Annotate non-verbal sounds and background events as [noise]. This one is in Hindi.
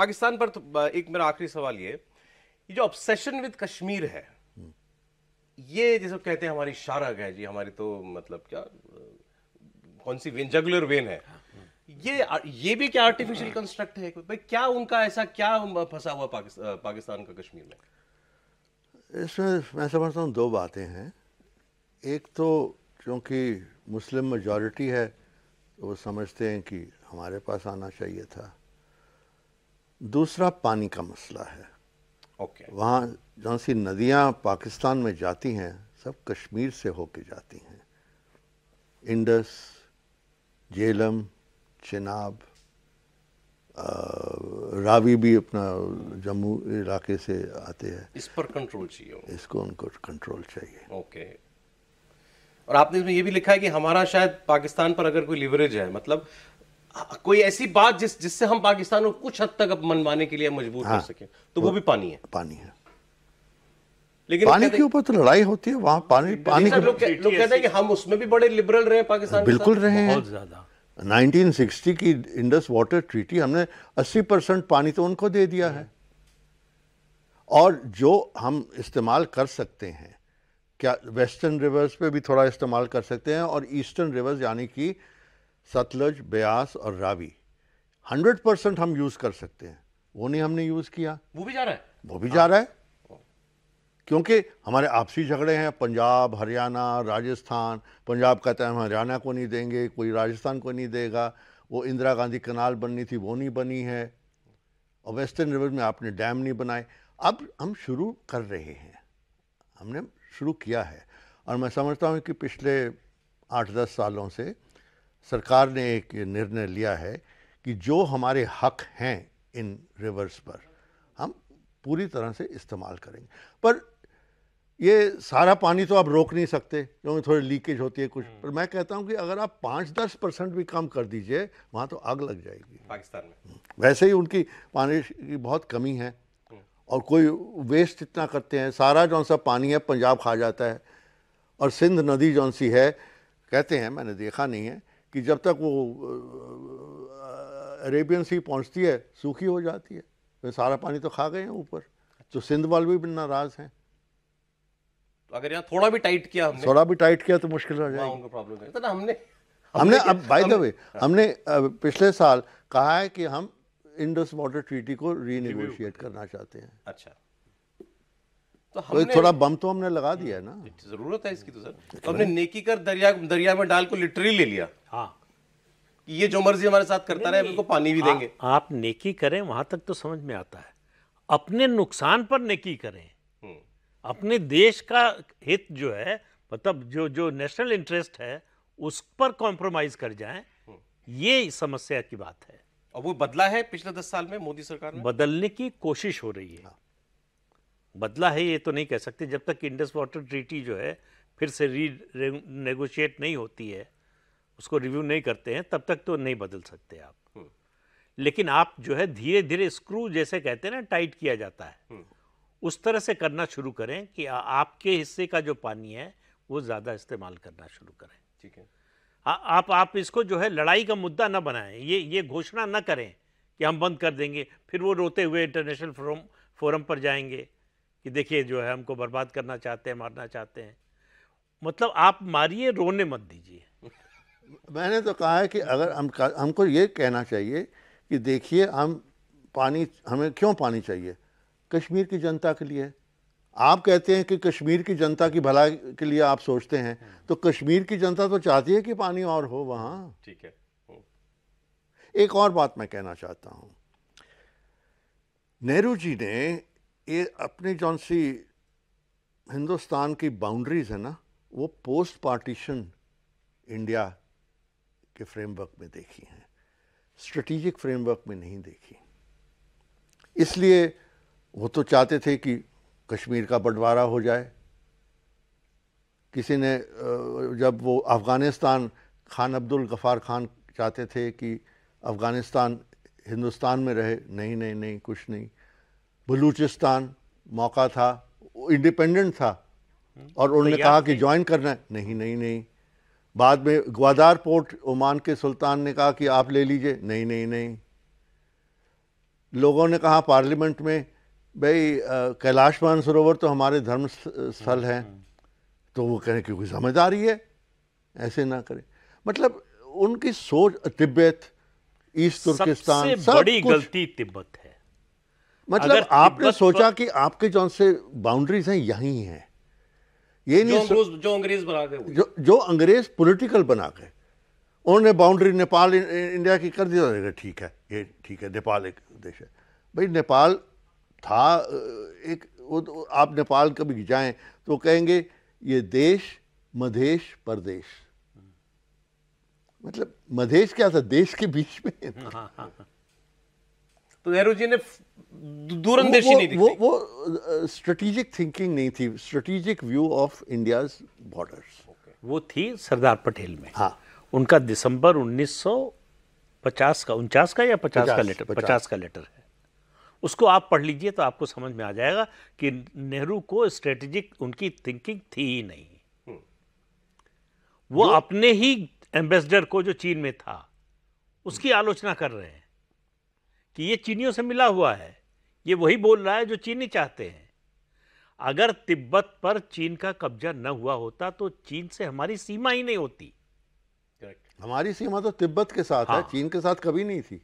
पाकिस्तान पर तो एक मेरा आखिरी सवाल ये जो ऑब्सेशन विद कश्मीर है ये जैसे कहते हैं हमारी शारक है जी हमारी तो मतलब क्या कौन सी वेन जगुलर वेन है ये ये भी क्या आर्टिफिशियल कंस्ट्रक्ट है भाई क्या उनका ऐसा क्या फंसा हुआ पाकिस्तान पाकिस्तान का कश्मीर में इसमें मैं समझता हूँ दो बातें हैं एक तो क्योंकि मुस्लिम मेजॉरिटी है तो वो समझते हैं कि हमारे पास आना चाहिए था दूसरा पानी का मसला है ओके okay. वहाँ जहाँ सी नदियाँ पाकिस्तान में जाती हैं सब कश्मीर से होके जाती हैं इंडस जेलम चिनाब आ, रावी भी अपना जम्मू इलाके से आते हैं इस पर कंट्रोल चाहिए इसको उनको कंट्रोल चाहिए ओके okay. और आपने इसमें यह भी लिखा है कि हमारा शायद पाकिस्तान पर अगर कोई लिवरेज है मतलब कोई ऐसी बात जिस जिससे हम पाकिस्तान को कुछ हद तक मनवाने के लिए मजबूर हाँ, कर सके तो वो, वो भी पानी है पानी है लेकिन पानी के ऊपर तो लड़ाई होती है वहां पानी पानी लोग कहते हैं कि हम उसमें भी बड़े लिबरल रहे पाकिस्तान बिल्कुल रहे हैं बहुत ज्यादा 1960 की इंडस वाटर ट्रीटी हमने 80 परसेंट पानी तो उनको दे दिया है और जो हम इस्तेमाल कर सकते हैं क्या वेस्टर्न रिवर्स पे भी थोड़ा इस्तेमाल कर सकते हैं और ईस्टर्न रिवर्स यानी कि सतलज ब्यास और रावी हंड्रेड परसेंट हम यूज कर सकते हैं वो नहीं हमने यूज किया वो भी जा रहा है वो भी जा हाँ। रहा है क्योंकि हमारे आपसी झगड़े हैं पंजाब हरियाणा राजस्थान पंजाब कहते हैं हम हरियाणा को नहीं देंगे कोई राजस्थान को नहीं देगा वो इंदिरा गांधी कनाल बननी थी वो नहीं बनी है और वेस्टर्न रिवर में आपने डैम नहीं बनाए अब हम शुरू कर रहे हैं हमने शुरू किया है और मैं समझता हूँ कि पिछले आठ दस सालों से सरकार ने एक निर्णय लिया है कि जो हमारे हक हैं इन रिवर्स पर हम पूरी तरह से इस्तेमाल करेंगे पर ये सारा पानी तो आप रोक नहीं सकते क्योंकि थोड़ी लीकेज होती है कुछ हम्म। पर मैं कहता हूँ कि अगर आप पाँच दस परसेंट भी कम कर दीजिए वहाँ तो आग लग जाएगी पाकिस्तान में हम्म। वैसे ही उनकी पानी की बहुत कमी है हम्म। और कोई वेस्ट इतना करते हैं सारा जौन सा पानी है पंजाब खा जाता है और सिंध नदी जौन सी है कहते हैं मैंने देखा नहीं है कि जब तक वो अरेबियन सी पहुंचती है सूखी हो जाती है तो सारा पानी तो खा गए हैं ऊपर तो सिंध वाल भी नाराज हैं तो अगर यहाँ थोड़ा भी टाइट किया हमने थोड़ा भी टाइट किया तो मुश्किल हो जाएगी तो ना हमने हमने अब बाय द वे हमने पिछले साल कहा है कि हम इंडस वाटर ट्रीटी को रीनेगोशिएट करना चाहते हैं अच्छा तो हमने तो थोड़ा बम तो हमने लगा दिया है ना हम्म, जरूरत है इसकी तो सर तो हमने नेकी कर दरिया दरिया में डाल को लिटरली ले लिया हाँ ये जो मर्जी हमारे साथ करता रहे उनको पानी भी देंगे आप नेकी करें वहां तक तो समझ में आता है अपने नुकसान पर नेकी करें हम्म। अपने देश का हित जो है मतलब जो जो नेशनल इंटरेस्ट है उस पर कॉम्प्रोमाइज कर जाएं हम्म। ये समस्या की बात है और वो बदला है पिछले दस साल में मोदी सरकार में बदलने की कोशिश हो रही है हाँ। बदला है ये तो नहीं कह सकते जब तक इंडस वाटर ट्रीटी जो है फिर से री नेगोशिएट नहीं होती है उसको रिव्यू नहीं करते हैं तब तक तो नहीं बदल सकते आप हम्म। लेकिन आप जो है धीरे धीरे स्क्रू जैसे कहते हैं ना टाइट किया जाता है हम्म। उस तरह से करना शुरू करें कि आ, आपके हिस्से का जो पानी है वो ज़्यादा इस्तेमाल करना शुरू करें ठीक है आ, आप आप इसको जो है लड़ाई का मुद्दा ना बनाएं ये ये घोषणा ना करें कि हम बंद कर देंगे फिर वो रोते हुए इंटरनेशनल फोरम फोरम पर जाएंगे कि देखिए जो है हमको बर्बाद करना चाहते हैं मारना चाहते हैं मतलब आप मारिए रोने मत दीजिए [laughs] मैंने तो कहा है कि अगर हम हमको ये कहना चाहिए कि देखिए हम पानी हमें क्यों पानी चाहिए कश्मीर की जनता के लिए आप कहते हैं कि कश्मीर की जनता की भलाई के लिए आप सोचते हैं हम्म। तो कश्मीर की जनता तो चाहती है कि पानी और हो वहाँ ठीक है एक और बात मैं कहना चाहता हूँ नेहरू जी ने ये अपनी जौन सी हिंदुस्तान की बाउंड्रीज है ना वो पोस्ट पार्टीशन इंडिया के फ्रेमवर्क में देखी हैं स्ट्रेटिजिक फ्रेमवर्क में नहीं देखी इसलिए वो तो चाहते थे कि कश्मीर का बंटवारा हो जाए किसी ने जब वो अफ़गानिस्तान खान अब्दुल गफ़ार खान चाहते थे कि अफ़गानिस्तान हिंदुस्तान में रहे नहीं नहीं नहीं कुछ नहीं बलूचिस्तान मौका था इंडिपेंडेंट था हम्म। और उन्होंने कहा कि ज्वाइन करना है नहीं नहीं नहीं बाद में ग्वादार पोर्ट ओमान के सुल्तान ने कहा कि आप ले लीजिए नहीं नहीं नहीं लोगों ने कहा पार्लियामेंट में भाई कैलाश मानसरोवर तो हमारे धर्म स्थल हैं हम्म, हम्म। तो वो कहें कि कोई समझदारी है ऐसे ना करें मतलब उनकी सोच तिब्बत ईस्ट तुर्किस्तान बड़ी गलती तिब्बत है मतलब आपने सोचा कि आपके जौन से बाउंड्रीज हैं यही हैं ये नहीं जो, जो अंग्रेज बना गए जो जो अंग्रेज पॉलिटिकल बना गए उन्होंने बाउंड्री नेपाल इंडिया की कर दिया ठीक है ये ठीक है नेपाल एक देश है भाई नेपाल था एक वो तो, आप नेपाल कभी जाएं तो कहेंगे ये देश मधेश प्रदेश मतलब मधेश क्या था देश के बीच में हाँ, हाँ, हाँ। तो नेहरू जी ने दूरंदेशी नहीं वो वो स्ट्रेटेजिक थिंकिंग नहीं थी strategic view of India borders वो थी सरदार पटेल में हाँ उनका दिसंबर 1950 का उनचास का या 50, 50 का लेटर 50, 50 का लेटर है उसको आप पढ़ लीजिए तो आपको समझ में आ जाएगा कि नेहरू को स्ट्रेटेजिक उनकी थिंकिंग थी ही नहीं हम्म। वो अपने ही एम्बेसडर को जो चीन में था उसकी आलोचना कर रहे हैं कि ये चीनियों से मिला हुआ है ये वही बोल रहा है जो चीनी चाहते हैं अगर तिब्बत पर चीन का कब्जा न हुआ होता तो चीन से हमारी सीमा ही नहीं होती हमारी सीमा तो तिब्बत के साथ हाँ। है चीन के साथ कभी नहीं थी